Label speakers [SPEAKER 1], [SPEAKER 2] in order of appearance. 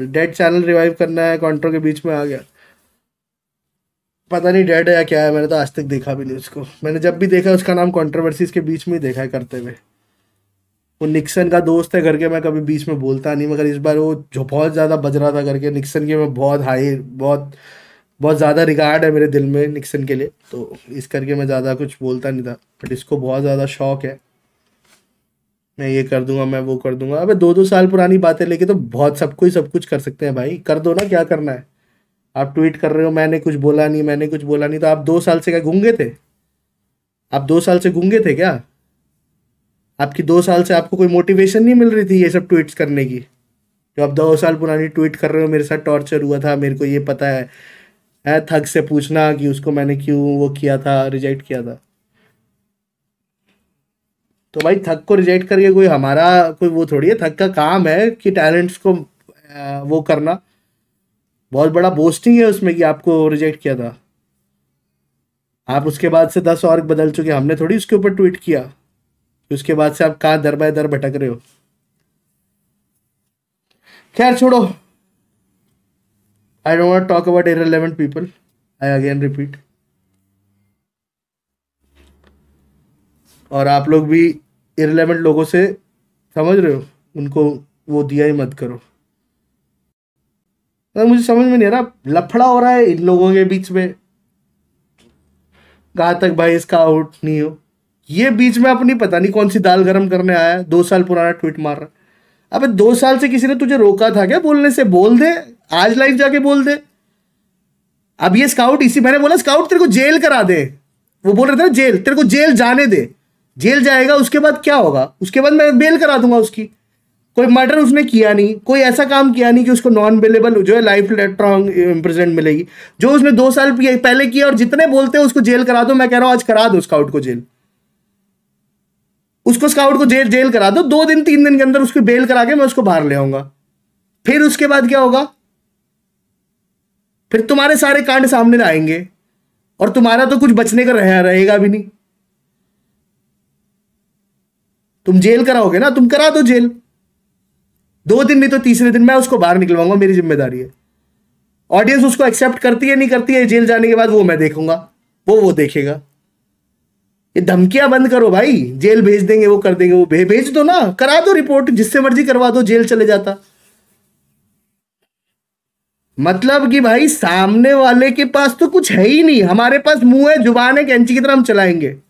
[SPEAKER 1] dead channel revive करना है कॉन्ट्रो के बीच में आ गया पता नहीं डेड है या क्या है मैंने तो आज तक देखा भी नहीं उसको मैंने जब भी देखा उसका नाम कॉन्ट्रोवर्सीज के बीच में ही देखा है करते हुए वो निक्सन का दोस्त है करके मैं कभी बीच में बोलता नहीं मगर इस बार वो जो बहुत ज़्यादा बज रहा था करके निक्सन के मैं बहुत हाई बहुत बहुत ज़्यादा रिगार्ड है मेरे दिल में निक्सन के लिए तो इस करके मैं ज़्यादा कुछ बोलता नहीं था बट इसको बहुत ज़्यादा शौक है मैं ये कर दूंगा मैं वो कर दूंगा अबे दो दो साल पुरानी बातें लेके तो बहुत सबको ही सब कुछ कर सकते हैं भाई कर दो ना क्या करना है आप ट्वीट कर रहे हो मैंने कुछ बोला नहीं मैंने कुछ बोला नहीं तो आप दो साल से क्या घूंगे थे आप दो साल से घूंगे थे क्या आपकी दो साल से आपको कोई मोटिवेशन नहीं मिल रही थी ये सब ट्वीट्स करने की जो आप दो साल पुरानी ट्वीट कर रहे हो मेरे साथ टॉर्चर हुआ था मेरे को ये पता है है थक से पूछना कि उसको मैंने क्यों वो किया था रिजेक्ट किया था तो भाई थक को रिजेक्ट करके कोई हमारा कोई वो थोड़ी है थक का काम है कि टैलेंट्स को वो करना बहुत बड़ा बोस्टिंग है उसमें कि आपको रिजेक्ट किया था आप उसके बाद से दस और बदल चुके हमने थोड़ी उसके ऊपर ट्वीट किया कि उसके बाद से आप कहाँ दर बाय दर भटक रहे हो खैर छोड़ो I don't talk about irrelevant people I again repeat और आप लोग भी इरेलीवेंट लोगों से समझ रहे हो उनको वो दिया ही मत करो तो मुझे समझ में नहीं आ रहा लफड़ा हो रहा है इन लोगों के बीच में कहाँ तक भाई इसका आउट नहीं हो ये बीच में अपनी पता नहीं कौन सी दाल गर्म करने आया दो साल पुराना ट्वीट मार रहा अबे दो साल से किसी ने तुझे रोका था क्या बोलने से बोल दे आज लाइव जाके बोल दे अब ये स्काउट इसी मैंने बोला स्काउट तेरे को जेल करा दे वो बोल रहे थे ना जेल तेरे को जेल जाने दे जेल जाएगा उसके बाद क्या होगा उसके बाद मैं बेल करा दूंगा उसकी कोई मर्डर उसने किया नहीं कोई ऐसा काम किया नहीं कि उसको नॉन अवेलेबल जो है लाइफ लॉन्ग इम्प्रेजेंट मिलेगी जो उसने दो साल पहले किया और जितने बोलते हैं उसको जेल करा दो मैं कह रहा हूं आज करा दो स्काउट को जेल उसको स्काउट को जेल जेल करा दो दो दिन तीन दिन के अंदर उसकी बेल करा के मैं उसको बाहर ले आऊंगा फिर उसके बाद क्या होगा फिर तुम्हारे सारे कांड सामने आएंगे और तुम्हारा तो कुछ बचने का रहेगा भी नहीं तुम जेल कराओगे ना तुम करा दो जेल दो दिन नहीं तो तीसरे दिन मैं उसको बाहर निकलवाऊंगा मेरी जिम्मेदारी है ऑडियंस उसको एक्सेप्ट करती है नहीं करती है जेल जाने के बाद वो मैं देखूंगा वो वो देखेगा ये धमकियां बंद करो भाई जेल भेज देंगे वो कर देंगे वो भे, भेज दो ना करा दो रिपोर्ट जिससे मर्जी करवा दो जेल चले जाता मतलब कि भाई सामने वाले के पास तो कुछ है ही नहीं हमारे पास मुंह है जुबान है कैंची की तरह हम चलाएंगे